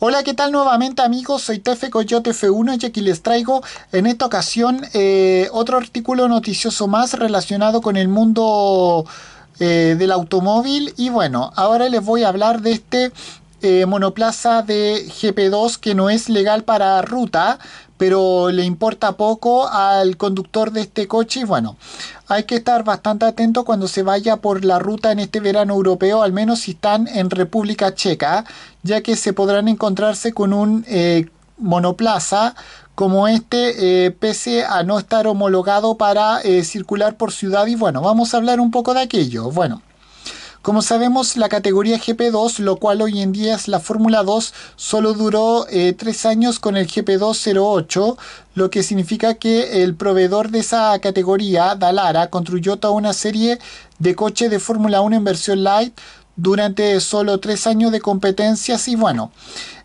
Hola, ¿qué tal nuevamente amigos? Soy Tefe Coyote F1 y aquí les traigo en esta ocasión eh, otro artículo noticioso más relacionado con el mundo eh, del automóvil. Y bueno, ahora les voy a hablar de este eh, monoplaza de GP2 que no es legal para ruta, pero le importa poco al conductor de este coche. y Bueno, hay que estar bastante atento cuando se vaya por la ruta en este verano europeo, al menos si están en República Checa, ya que se podrán encontrarse con un eh, monoplaza como este, eh, pese a no estar homologado para eh, circular por ciudad. Y bueno, vamos a hablar un poco de aquello. Bueno. Como sabemos, la categoría GP2, lo cual hoy en día es la Fórmula 2, solo duró 3 eh, tres años con el GP208, lo que significa que el proveedor de esa categoría, Dalara, construyó toda una serie de coches de Fórmula 1 en versión light durante solo tres años de competencias y bueno,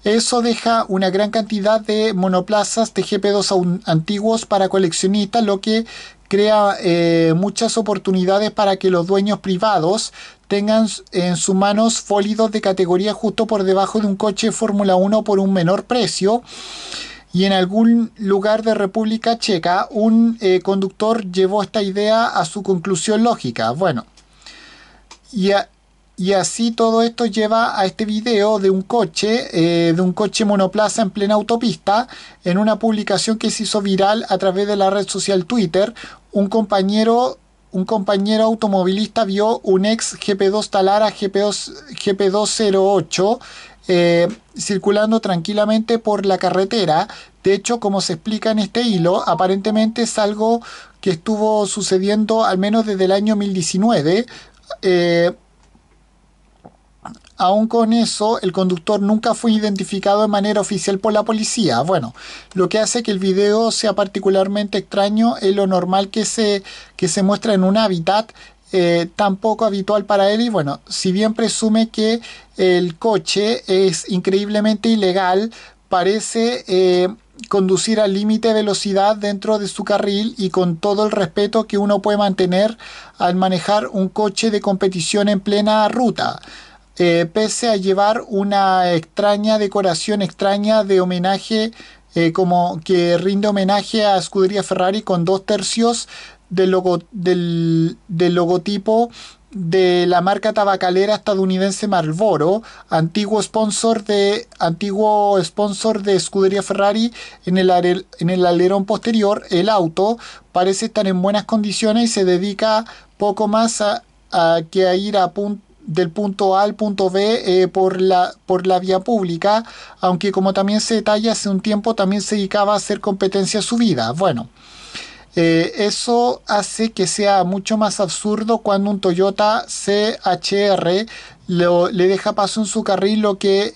eso deja una gran cantidad de monoplazas de GP2 antiguos para coleccionistas, lo que crea eh, muchas oportunidades para que los dueños privados tengan en sus manos fólidos de categoría justo por debajo de un coche Fórmula 1 por un menor precio. Y en algún lugar de República Checa, un eh, conductor llevó esta idea a su conclusión lógica. Bueno, y, así todo esto lleva a este video de un coche, eh, de un coche monoplaza en plena autopista, en una publicación que se hizo viral a través de la red social Twitter, un compañero, un compañero automovilista vio un ex GP2 Talara gp GP208 eh, circulando tranquilamente por la carretera. De hecho, como se explica en este hilo, aparentemente es algo que estuvo sucediendo al menos desde el año 2019 aún con eso, el conductor nunca fue identificado de manera oficial por la policía. Bueno, lo que hace que el video sea particularmente extraño es lo normal que se, que se muestra en un hábitat eh, tan poco habitual para él y bueno, si bien presume que el coche es increíblemente ilegal, parece... Eh, conducir al límite de velocidad dentro de su carril y con todo el respeto que uno puede mantener al manejar un coche de competición en plena ruta. Eh, pese a llevar una extraña decoración extraña de homenaje, eh, como que rinde homenaje a Scuderia Ferrari con dos tercios del, logo, del, logotipo de la marca tabacalera estadounidense Marlboro, antiguo sponsor de antiguo sponsor de escudería Ferrari en el, en el alerón posterior, el auto parece estar en buenas condiciones y se dedica poco más a, a que a ir a punto del punto A al punto B eh, por, la, por la vía pública, aunque como también se detalla hace un tiempo también se dedicaba a hacer competencia subida. Bueno, eh, eso hace que sea mucho más absurdo cuando un Toyota CHR lo, le deja paso en su carril lo que,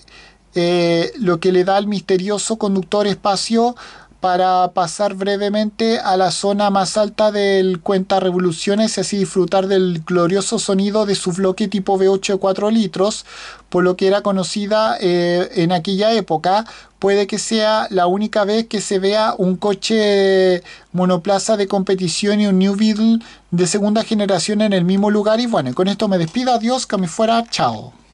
eh, lo que le da al misterioso conductor espacio para pasar brevemente a la zona más alta del cuenta revoluciones y así disfrutar del glorioso sonido de su bloque tipo V8 de 4 litros, por lo que era conocida eh, en aquella época. Puede que sea la única vez que se vea un coche monoplaza de competición y un New Beetle de segunda generación en el mismo lugar. Y bueno, con esto me despido, adiós, que me fuera, chao.